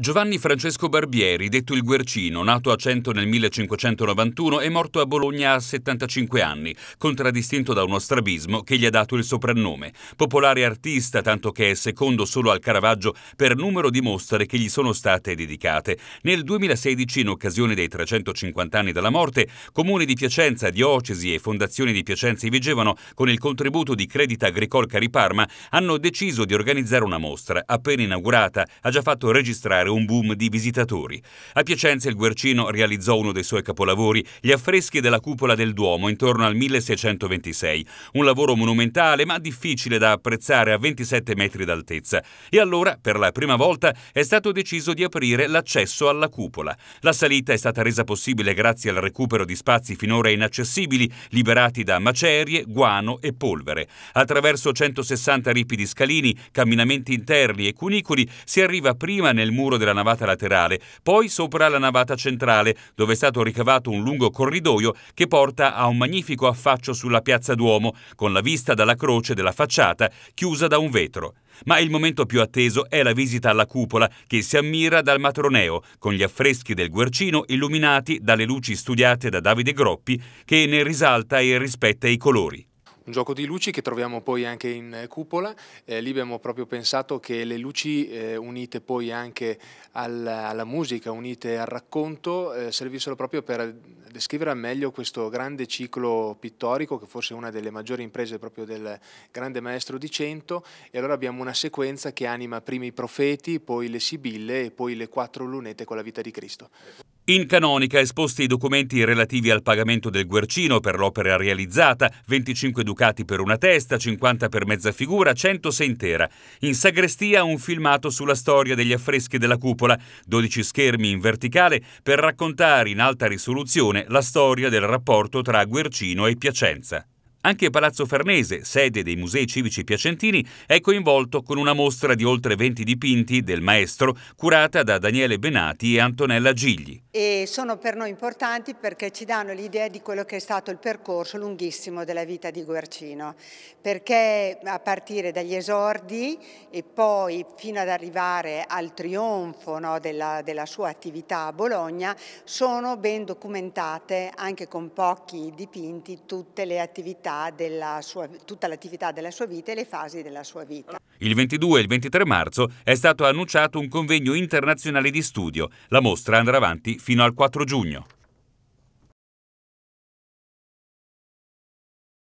Giovanni Francesco Barbieri, detto il Guercino, nato a Cento nel 1591 e morto a Bologna a 75 anni, contraddistinto da uno strabismo che gli ha dato il soprannome. Popolare artista, tanto che è secondo solo al Caravaggio per numero di mostre che gli sono state dedicate. Nel 2016, in occasione dei 350 anni dalla morte, comuni di Piacenza, diocesi e fondazioni di Piacenza e Vigevano, con il contributo di Credita Agricolca Riparma, hanno deciso di organizzare una mostra, appena inaugurata, ha già fatto registrare registrare un boom di visitatori. A Piacenza il Guercino realizzò uno dei suoi capolavori, gli affreschi della cupola del Duomo intorno al 1626, un lavoro monumentale ma difficile da apprezzare a 27 metri d'altezza. E allora, per la prima volta, è stato deciso di aprire l'accesso alla cupola. La salita è stata resa possibile grazie al recupero di spazi finora inaccessibili, liberati da macerie, guano e polvere. Attraverso 160 ripidi scalini, camminamenti interni e cunicoli si arriva prima nel muro della navata laterale, poi sopra la navata centrale, dove è stato ricavato un lungo corridoio che porta a un magnifico affaccio sulla piazza Duomo, con la vista dalla croce della facciata chiusa da un vetro. Ma il momento più atteso è la visita alla cupola, che si ammira dal matroneo, con gli affreschi del Guercino illuminati dalle luci studiate da Davide Groppi, che ne risalta e rispetta i colori un gioco di luci che troviamo poi anche in eh, cupola, eh, lì abbiamo proprio pensato che le luci eh, unite poi anche alla, alla, musica, unite al racconto, eh, servissero proprio per descrivere al meglio questo grande ciclo pittorico che forse è una delle maggiori imprese proprio del grande maestro di Cento e allora abbiamo una sequenza che anima prima i profeti, poi le sibille e poi le quattro lunette con la vita di Cristo. In canonica esposti i documenti relativi al pagamento del Guercino per l'opera realizzata, 25 ducati per una testa, 50 per mezza figura, 100 se intera. In sagrestia un filmato sulla storia degli affreschi della cupola, 12 schermi in verticale per raccontare in alta risoluzione la storia del rapporto tra Guercino e Piacenza. Anche Palazzo Farnese, sede dei musei civici piacentini, è coinvolto con una mostra di oltre 20 dipinti del maestro curata da Daniele Benati e Antonella Gigli. E sono per noi importanti perché ci danno l'idea di quello che è stato il percorso lunghissimo della vita di Guercino, perché a partire dagli esordi e poi fino ad arrivare al trionfo no, della, della sua attività a Bologna sono ben documentate anche con pochi dipinti tutte le attività sua, tutta l'attività della sua vita e le fasi della sua vita. Il 22 e il 23 marzo è stato annunciato un convegno internazionale di studio. La mostra andrà avanti fino al 4 giugno.